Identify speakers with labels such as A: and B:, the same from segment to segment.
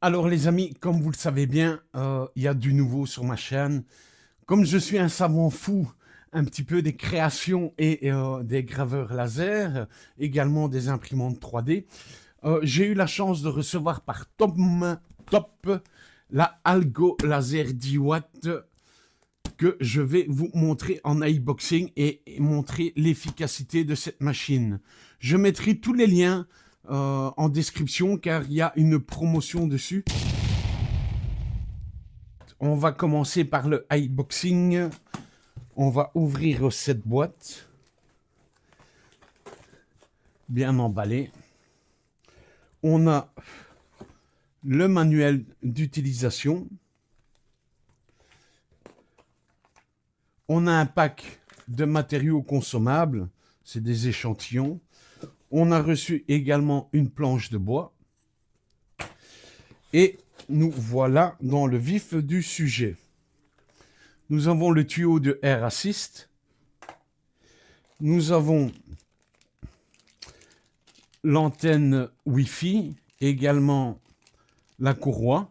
A: Alors les amis, comme vous le savez bien, euh, il y a du nouveau sur ma chaîne. Comme je suis un savant fou, un petit peu des créations et euh, des graveurs laser, également des imprimantes 3D, euh, j'ai eu la chance de recevoir par top, Top la Algo Laser 10 que je vais vous montrer en iBoxing et montrer l'efficacité de cette machine. Je mettrai tous les liens euh, en description car il y a une promotion dessus. On va commencer par le iBoxing. On va ouvrir cette boîte. Bien emballée. On a le manuel d'utilisation. On a un pack de matériaux consommables. C'est des échantillons. On a reçu également une planche de bois. Et nous voilà dans le vif du sujet. Nous avons le tuyau de Air Assist. Nous avons l'antenne Wi-Fi, également la courroie.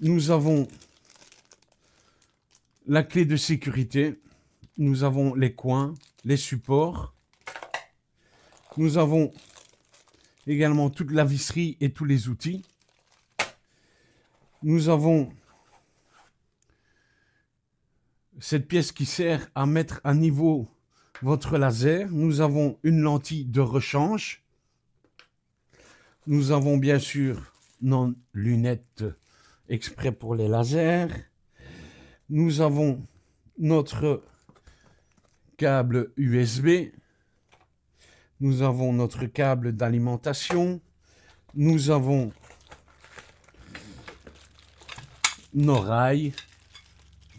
A: Nous avons la clé de sécurité. Nous avons les coins, les supports. Nous avons également toute la visserie et tous les outils. Nous avons cette pièce qui sert à mettre à niveau votre laser. Nous avons une lentille de rechange. Nous avons bien sûr nos lunettes exprès pour les lasers. Nous avons notre câble USB. Nous avons notre câble d'alimentation. Nous avons nos rails.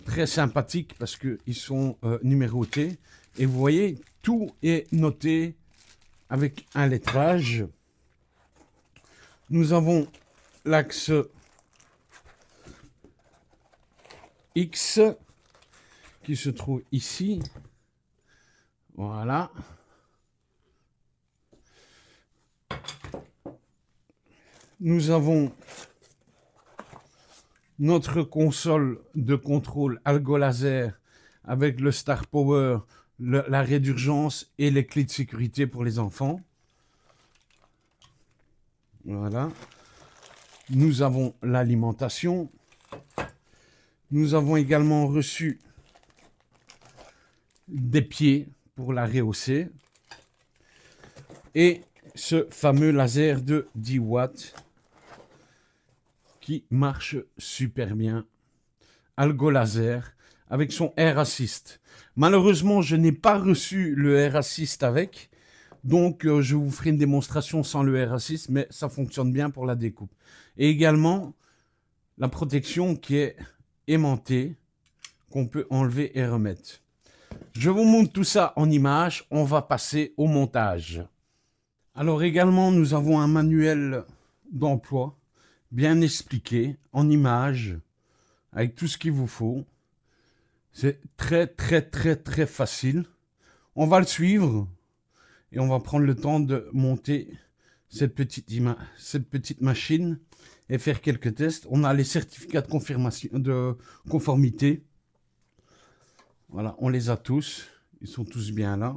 A: Très sympathiques parce qu'ils sont euh, numérotés. Et vous voyez, tout est noté avec un lettrage. Nous avons l'axe X qui se trouve ici. Voilà. nous avons notre console de contrôle Algo Laser avec le Star Power, l'arrêt d'urgence et les clés de sécurité pour les enfants. Voilà. Nous avons l'alimentation. Nous avons également reçu des pieds pour la rehausser. Et ce fameux laser de 10 watts qui marche super bien. Algo Laser avec son r Assist. Malheureusement, je n'ai pas reçu le r Assist avec. Donc, euh, je vous ferai une démonstration sans le r Assist, mais ça fonctionne bien pour la découpe. Et également, la protection qui est aimantée, qu'on peut enlever et remettre. Je vous montre tout ça en image. On va passer au montage. Alors également, nous avons un manuel d'emploi bien expliqué, en images, avec tout ce qu'il vous faut. C'est très, très, très, très facile. On va le suivre et on va prendre le temps de monter cette petite, cette petite machine et faire quelques tests. On a les certificats de, confirmation, de conformité. Voilà, on les a tous. Ils sont tous bien là.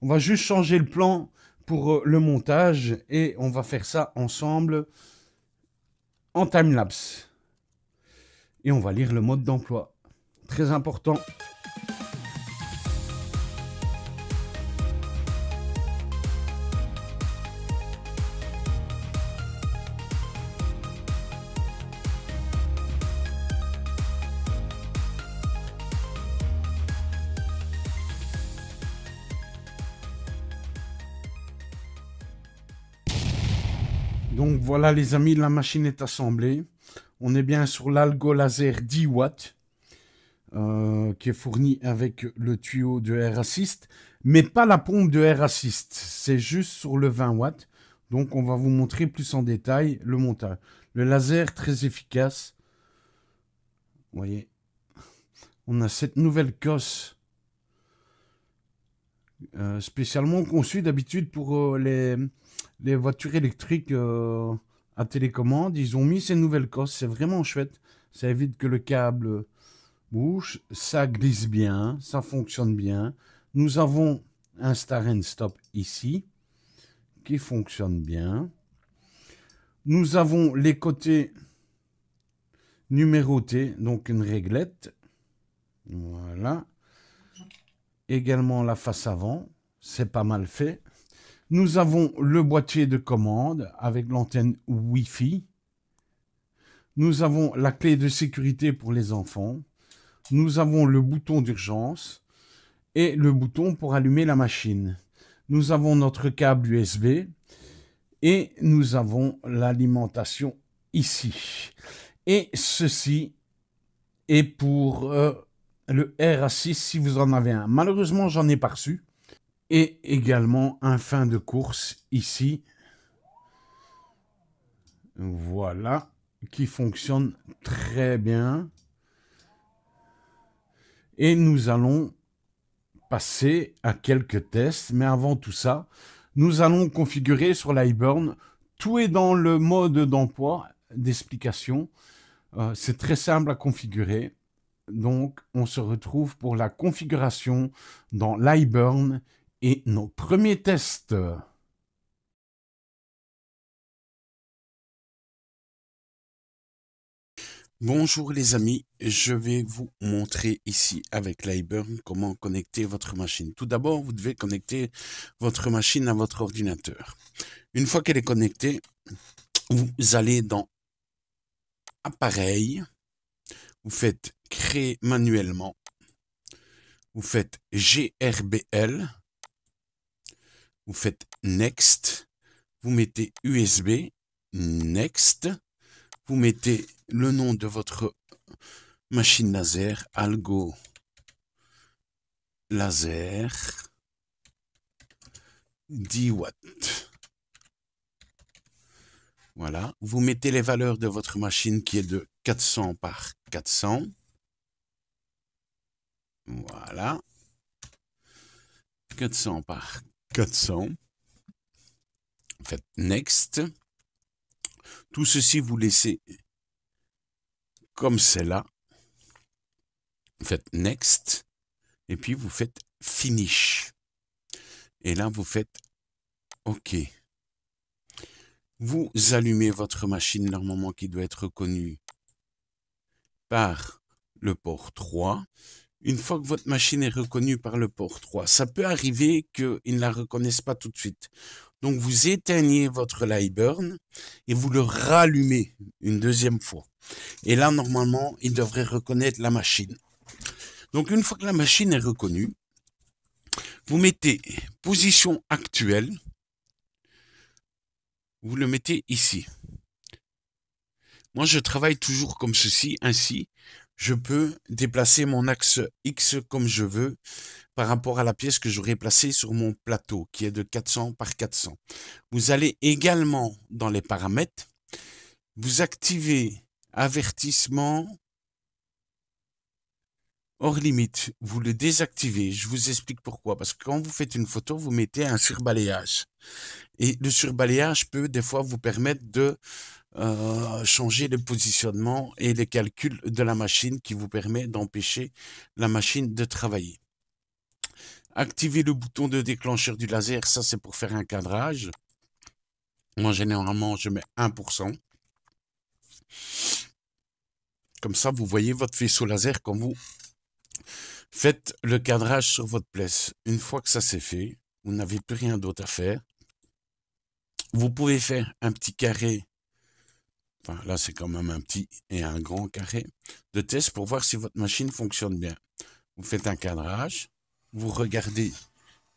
A: On va juste changer le plan pour euh, le montage et on va faire ça ensemble en time-lapse. Et on va lire le mode d'emploi. Très important. Donc voilà les amis, la machine est assemblée. On est bien sur l'algo laser 10 watts euh, qui est fourni avec le tuyau de air assist, mais pas la pompe de air assist, c'est juste sur le 20 watts. Donc on va vous montrer plus en détail le montage. Le laser très efficace. Vous voyez, on a cette nouvelle cosse euh, spécialement conçue d'habitude pour euh, les les voitures électriques euh, à télécommande. Ils ont mis ces nouvelles cosses, c'est vraiment chouette. Ça évite que le câble bouge, ça glisse bien, ça fonctionne bien. Nous avons un Star and Stop ici qui fonctionne bien. Nous avons les côtés numérotés, donc une réglette. Voilà. Également la face avant, c'est pas mal fait. Nous avons le boîtier de commande avec l'antenne Wi-Fi. Nous avons la clé de sécurité pour les enfants. Nous avons le bouton d'urgence et le bouton pour allumer la machine. Nous avons notre câble USB et nous avons l'alimentation ici. Et ceci est pour euh, le RA6 si vous en avez un. Malheureusement, j'en ai pas reçu et également un fin de course ici. Voilà, qui fonctionne très bien. Et nous allons passer à quelques tests. Mais avant tout ça, nous allons configurer sur l'iBurn. Tout est dans le mode d'emploi, d'explication. Euh, c'est très simple à configurer. Donc, on se retrouve pour la configuration dans l'iBurn et nos premiers tests. Bonjour les amis, je vais vous montrer ici avec l'iBurn comment connecter votre machine. Tout d'abord, vous devez connecter votre machine à votre ordinateur. Une fois qu'elle est connectée, vous allez dans Appareil, vous faites Créer manuellement, vous faites GRBL, vous faites Next, vous mettez USB, Next, vous mettez le nom de votre machine laser, Algo Laser 10 watts. Voilà, vous mettez les valeurs de votre machine qui est de 400 par 400. Voilà. 400 par 400. Faites Next. Tout ceci, vous laissez comme c'est là. Faites Next. Et puis, vous faites Finish. Et là, vous faites OK. Vous allumez votre machine normalement qui doit être connue par le port 3 une fois que votre machine est reconnue par le port 3, ça peut arriver qu'ils ne la reconnaissent pas tout de suite. Donc vous éteignez votre Liburn et vous le rallumez une deuxième fois. Et là, normalement, il devrait reconnaître la machine. Donc une fois que la machine est reconnue, vous mettez position actuelle, vous le mettez ici. Moi, je travaille toujours comme ceci, ainsi, je peux déplacer mon axe X comme je veux par rapport à la pièce que j'aurais placée sur mon plateau, qui est de 400 par 400. Vous allez également dans les paramètres, vous activez avertissement hors limite. Vous le désactivez. Je vous explique pourquoi. Parce que quand vous faites une photo, vous mettez un surbalayage. Et le surbalayage peut des fois vous permettre de euh, changer le positionnement et les calculs de la machine qui vous permet d'empêcher la machine de travailler. activez le bouton de déclencheur du laser, ça c'est pour faire un cadrage. Moi généralement je mets 1%. Comme ça vous voyez votre faisceau laser quand vous faites le cadrage sur votre place. Une fois que ça c'est fait, vous n'avez plus rien d'autre à faire. Vous pouvez faire un petit carré là c'est quand même un petit et un grand carré, de test pour voir si votre machine fonctionne bien. Vous faites un cadrage, vous regardez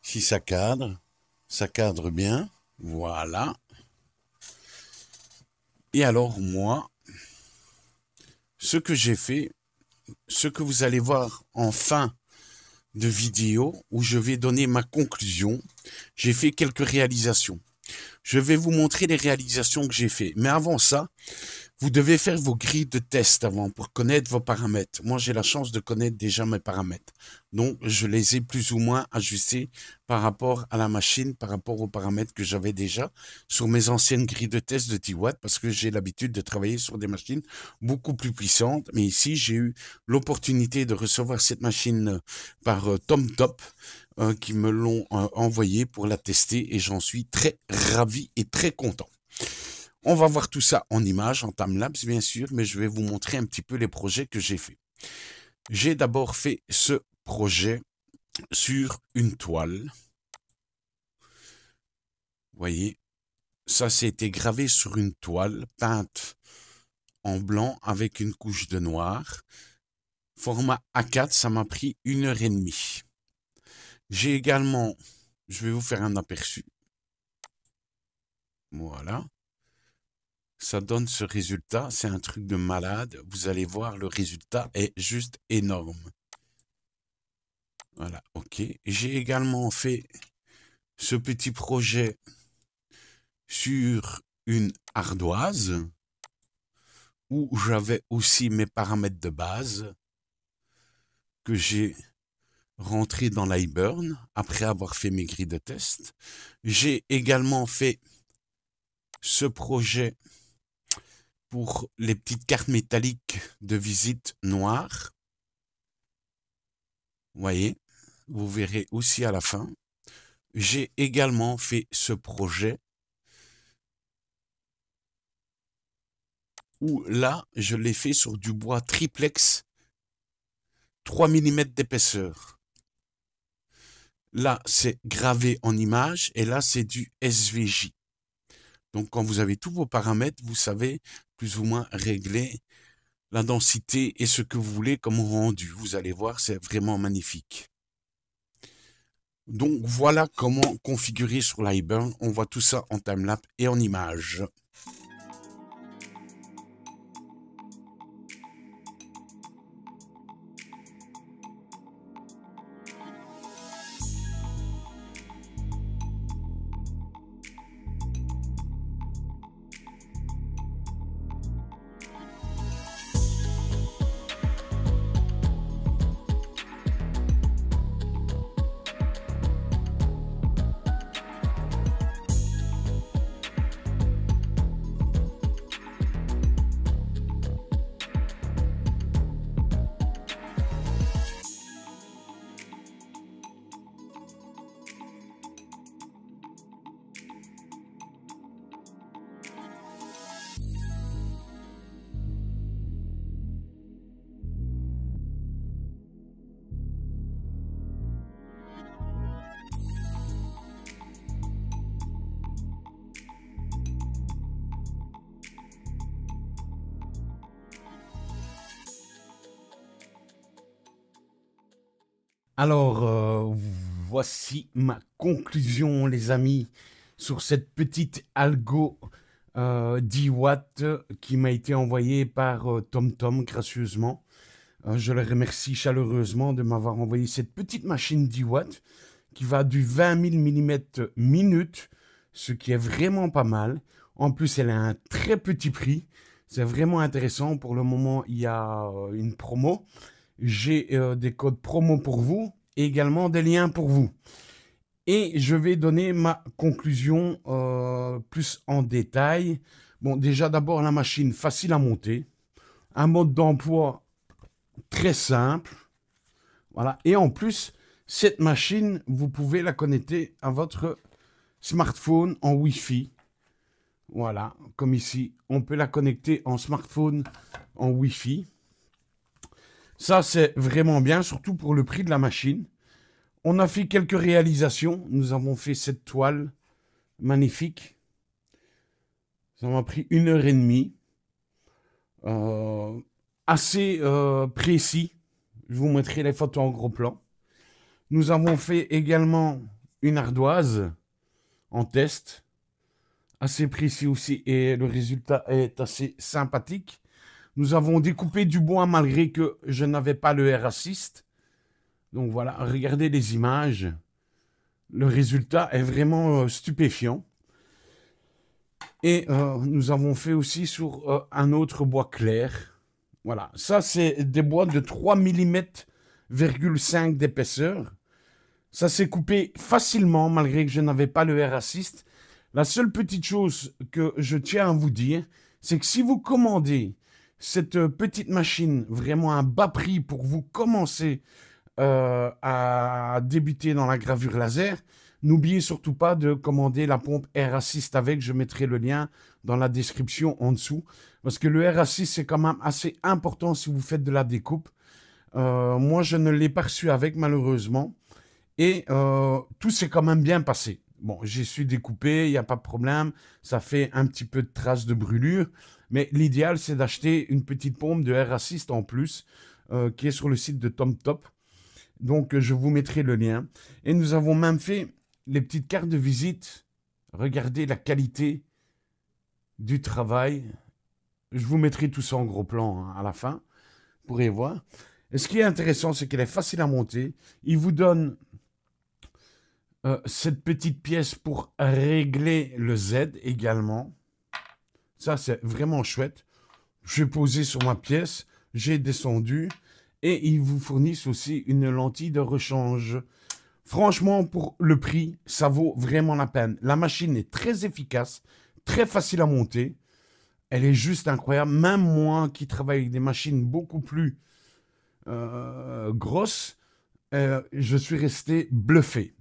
A: si ça cadre, ça cadre bien, voilà. Et alors moi, ce que j'ai fait, ce que vous allez voir en fin de vidéo, où je vais donner ma conclusion, j'ai fait quelques réalisations. Je vais vous montrer les réalisations que j'ai fait. Mais avant ça, vous devez faire vos grilles de test avant pour connaître vos paramètres. Moi, j'ai la chance de connaître déjà mes paramètres. Donc, je les ai plus ou moins ajustés par rapport à la machine, par rapport aux paramètres que j'avais déjà sur mes anciennes grilles de test de 10 parce que j'ai l'habitude de travailler sur des machines beaucoup plus puissantes. Mais ici, j'ai eu l'opportunité de recevoir cette machine euh, par euh, Tom Top euh, qui me l'ont envoyé envoyée pour la tester et j'en suis très ravi et très content. On va voir tout ça en images, en Timelapse bien sûr, mais je vais vous montrer un petit peu les projets que j'ai fait. J'ai d'abord fait ce projet sur une toile. Vous voyez, ça c'était gravé sur une toile peinte en blanc avec une couche de noir. Format A4, ça m'a pris une heure et demie. J'ai également, je vais vous faire un aperçu. Voilà ça donne ce résultat. C'est un truc de malade. Vous allez voir, le résultat est juste énorme. Voilà, ok. J'ai également fait ce petit projet sur une ardoise où j'avais aussi mes paramètres de base que j'ai rentré dans l'iBurn après avoir fait mes grilles de test. J'ai également fait ce projet pour les petites cartes métalliques de visite noires. Voyez, vous verrez aussi à la fin. J'ai également fait ce projet où là, je l'ai fait sur du bois triplex 3 mm d'épaisseur. Là, c'est gravé en image et là, c'est du SVJ. Donc quand vous avez tous vos paramètres, vous savez plus ou moins régler la densité et ce que vous voulez comme rendu. Vous allez voir, c'est vraiment magnifique. Donc voilà comment configurer sur l'iBurn. On voit tout ça en timelapse et en images. Alors, euh, voici ma conclusion, les amis, sur cette petite algo 10 euh, watts qui m'a été envoyée par TomTom, euh, gracieusement. je le remercie chaleureusement de m'avoir envoyé cette petite machine 10 watts qui va du 20 000 mm minute, ce qui est vraiment pas mal. En plus, elle a un très petit prix. C'est vraiment intéressant. Pour le moment, il y a une promo j'ai euh, des codes promo pour vous et également des liens pour vous. Et je vais donner ma conclusion euh, plus en détail. Bon, déjà d'abord la machine facile à monter, un mode d'emploi très simple. Voilà. Et en plus, cette machine, vous pouvez la connecter à votre smartphone en Wi-Fi. Voilà, comme ici, on peut la connecter en smartphone en Wi-Fi. Ça, c'est vraiment bien, surtout pour le prix de la machine. On a fait quelques réalisations. Nous avons fait cette toile magnifique. Ça m'a pris une heure et demie. Euh, assez euh, précis. Je vous mettrai les photos en gros plan. Nous avons fait également une ardoise en test. Assez précis aussi. Et le résultat est assez sympathique. Nous avons découpé du bois malgré que je n'avais pas le R-assist. Donc voilà, regardez les images. Le résultat est vraiment euh, stupéfiant. Et euh, nous avons fait aussi sur euh, un autre bois clair. Voilà, ça c'est des bois de 3 mm,5 d'épaisseur. Ça s'est coupé facilement malgré que je n'avais pas le air assist La seule petite chose que je tiens à vous dire, c'est que si vous commandez cette euh, petite machine vraiment un bas prix pour vous commencer euh, à débuter dans la gravure laser, n'oubliez surtout pas de commander la pompe r 6 avec. Je mettrai le lien dans la description en dessous. Parce que le r 6 c'est quand même assez important si vous faites de la découpe. Euh, moi, je ne l'ai pas reçu avec, malheureusement. Et tout s'est quand même bien passé. Bon, j'y suis découpé, il n'y a pas de problème. Ça fait un petit peu de traces de brûlure. Mais l'idéal, c'est d'acheter une petite pompe de r 6 en plus, euh, qui est sur le site de Tom Top. Donc, euh, je vous mettrai le lien. Et nous avons même fait les petites cartes de visite. Regardez la qualité du travail. Je vous mettrai tout ça en gros plan hein, à la fin. Vous pourrez voir. Et ce qui est intéressant, c'est qu'elle est facile à monter. Il vous donne euh, cette petite pièce pour régler le Z également. Ça, c'est vraiment chouette. Je vais posé sur ma pièce, j'ai descendu et ils vous fournissent aussi une lentille de rechange. Franchement, pour le prix, ça vaut vraiment la peine. La machine est très efficace, très facile à monter. Elle est juste incroyable. Même moi qui travaille avec des machines beaucoup plus euh, grosses, euh, je suis resté bluffé.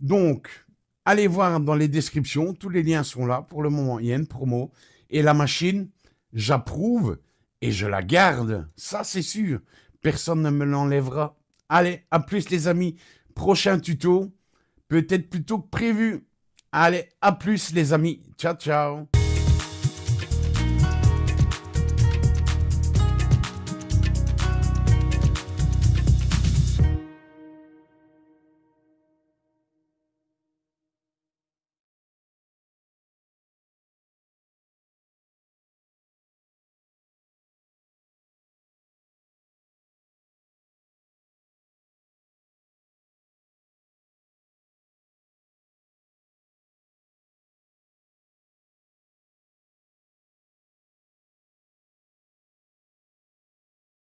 A: Donc, allez voir dans les descriptions, tous les liens sont là. Pour le moment, il y a une promo. Et la machine, j'approuve et je la garde. Ça, c'est sûr. Personne ne me l'enlèvera. Allez, à plus les amis. Prochain tuto, peut-être plus tôt que prévu. Allez, à plus les amis. Ciao, ciao.